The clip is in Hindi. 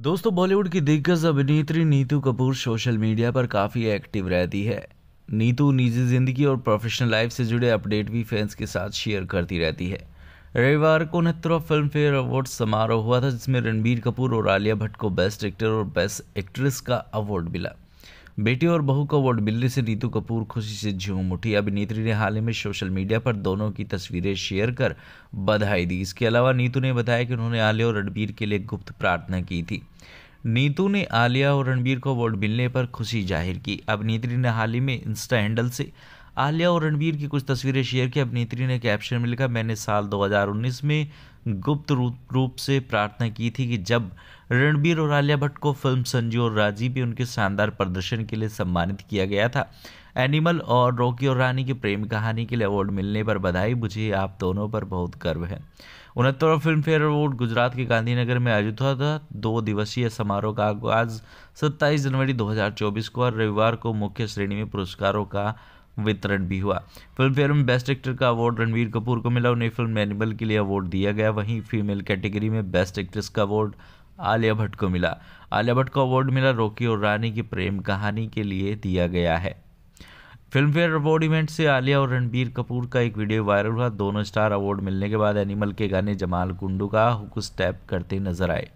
दोस्तों बॉलीवुड की दिग्गज अभिनेत्री नीतू कपूर सोशल मीडिया पर काफ़ी एक्टिव रहती है नीतू निजी ज़िंदगी और प्रोफेशनल लाइफ से जुड़े अपडेट भी फैंस के साथ शेयर करती रहती है रविवार को नेत्रो फिल्म फेयर अवार्ड समारोह हुआ था जिसमें रणबीर कपूर और आलिया भट्ट को बेस्ट एक्टर और बेस्ट एक्ट्रेस का अवार्ड मिला बेटी और बहू को वोट मिलने से नीतू कपूर खुशी से झूम उठी अभिनेत्री ने हाल ही में सोशल मीडिया पर दोनों की तस्वीरें शेयर कर बधाई दी इसके अलावा नीतू ने बताया कि उन्होंने आलिया और रणबीर के लिए गुप्त प्रार्थना की थी नीतू ने आलिया और रणबीर को वोट मिलने पर खुशी जाहिर की अभिनेत्री ने हाल ही में इंस्टा हैंडल से आलिया और रणबीर की कुछ तस्वीरें शेयर की अभिनेत्री ने कैप्शन में लिखा मैंने साल 2019 में गुप्त रूप से प्रार्थना की थी कि जब रणबीर और आलिया भट्ट को फिल्म संजू और राजीव भी उनके शानदार प्रदर्शन के लिए सम्मानित किया गया था एनिमल और रॉकी और रानी की प्रेम कहानी के लिए अवार्ड मिलने पर बधाई मुझे आप दोनों पर बहुत गर्व है उनहत्तरवा फिल्म फेयर अवार्ड गुजरात के गांधीनगर में आयोजित हुआ था दो दिवसीय समारोह का आगाज 27 जनवरी 2024 को और रविवार को मुख्य श्रेणी में पुरस्कारों का वितरण भी हुआ फिल्म फेयर में बेस्ट एक्टर का अवार्ड रणवीर कपूर को मिला उन्हें फिल्म एनिमल के लिए अवार्ड दिया गया वहीं फीमेल कैटेगरी में बेस्ट एक्ट्रेस का अवार्ड आलिया भट्ट को मिला आलिया भट्ट को अवार्ड मिला रोकी और रानी की प्रेम कहानी के लिए दिया गया है फिल्म फेयर अवार्ड इवेंट से आलिया और रणबीर कपूर का एक वीडियो वायरल हुआ दोनों स्टार अवार्ड मिलने के बाद एनिमल के गाने जमाल कुंडू का हुक स्टेप करते नजर आए